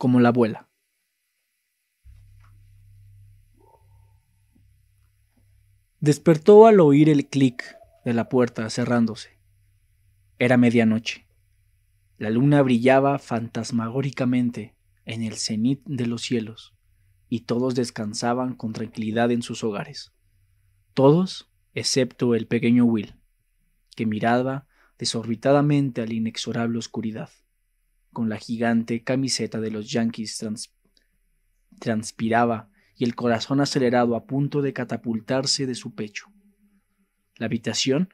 como la abuela. Despertó al oír el clic de la puerta cerrándose. Era medianoche. La luna brillaba fantasmagóricamente en el cenit de los cielos, y todos descansaban con tranquilidad en sus hogares. Todos, excepto el pequeño Will, que miraba desorbitadamente a la inexorable oscuridad con la gigante camiseta de los Yankees transpiraba y el corazón acelerado a punto de catapultarse de su pecho. La habitación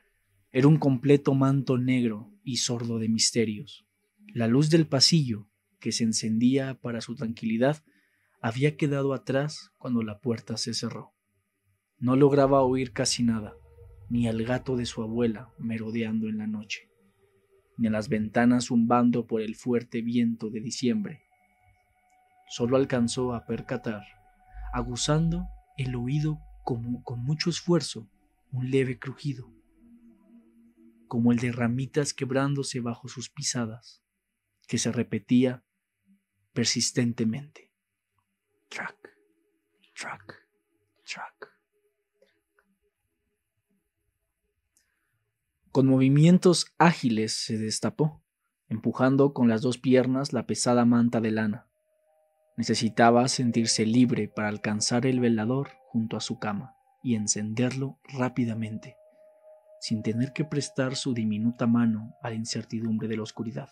era un completo manto negro y sordo de misterios. La luz del pasillo, que se encendía para su tranquilidad, había quedado atrás cuando la puerta se cerró. No lograba oír casi nada, ni al gato de su abuela merodeando en la noche ni las ventanas zumbando por el fuerte viento de diciembre. Solo alcanzó a percatar, aguzando el oído como con mucho esfuerzo, un leve crujido, como el de ramitas quebrándose bajo sus pisadas, que se repetía persistentemente. Con movimientos ágiles se destapó, empujando con las dos piernas la pesada manta de lana. Necesitaba sentirse libre para alcanzar el velador junto a su cama y encenderlo rápidamente, sin tener que prestar su diminuta mano a la incertidumbre de la oscuridad.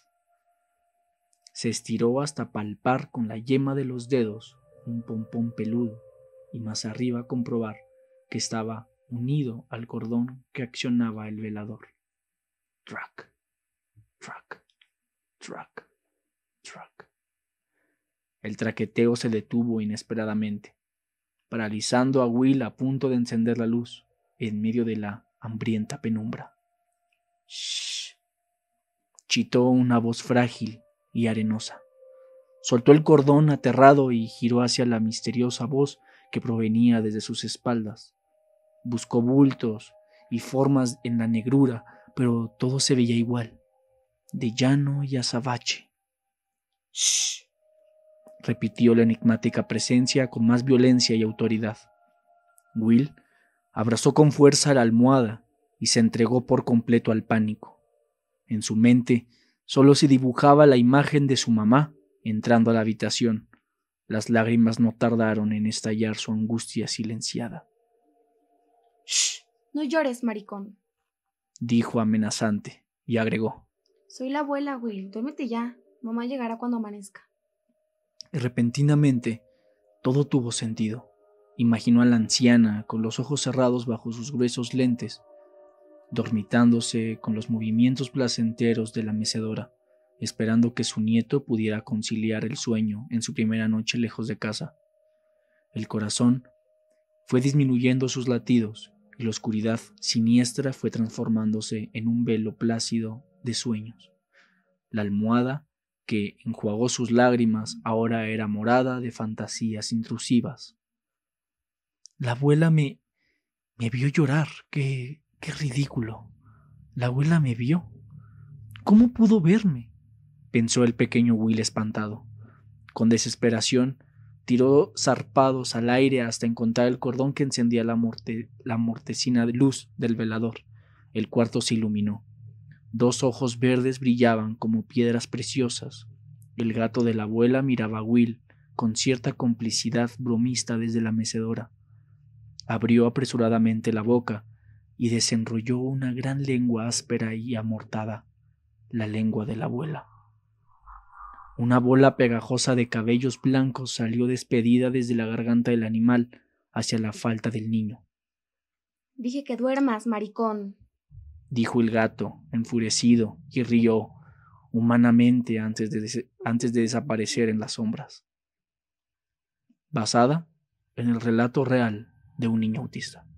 Se estiró hasta palpar con la yema de los dedos un pompón peludo y más arriba comprobar que estaba unido al cordón que accionaba el velador. El traqueteo se detuvo inesperadamente, paralizando a Will a punto de encender la luz en medio de la hambrienta penumbra. Shh. Chitó una voz frágil y arenosa. Soltó el cordón aterrado y giró hacia la misteriosa voz que provenía desde sus espaldas. Buscó bultos y formas en la negrura, pero todo se veía igual, de llano y azabache. ¡Shh! repitió la enigmática presencia con más violencia y autoridad. Will abrazó con fuerza la almohada y se entregó por completo al pánico. En su mente solo se dibujaba la imagen de su mamá entrando a la habitación. Las lágrimas no tardaron en estallar su angustia silenciada. Shh, no llores, maricón, dijo amenazante y agregó. Soy la abuela, Will, duérmete ya. Mamá llegará cuando amanezca. repentinamente, todo tuvo sentido. Imaginó a la anciana con los ojos cerrados bajo sus gruesos lentes, dormitándose con los movimientos placenteros de la mecedora, esperando que su nieto pudiera conciliar el sueño en su primera noche lejos de casa. El corazón fue disminuyendo sus latidos y la oscuridad siniestra fue transformándose en un velo plácido de sueños. La almohada que enjuagó sus lágrimas ahora era morada de fantasías intrusivas. La abuela me... me vio llorar. Qué... qué ridículo. La abuela me vio. ¿Cómo pudo verme? pensó el pequeño Will espantado. Con desesperación tiró zarpados al aire hasta encontrar el cordón que encendía la, mortecina de luz del velador. El cuarto se iluminó. Dos ojos verdes brillaban como piedras preciosas. El gato de la abuela miraba a Will con cierta complicidad bromista desde la mecedora. Abrió apresuradamente la boca y desenrolló una gran lengua áspera y amortada, la lengua de la abuela. Una bola pegajosa de cabellos blancos salió despedida desde la garganta del animal hacia la falta del niño. Dije que duermas, maricón, dijo el gato, enfurecido, y rió humanamente antes de, antes de desaparecer en las sombras. Basada en el relato real de un niño autista.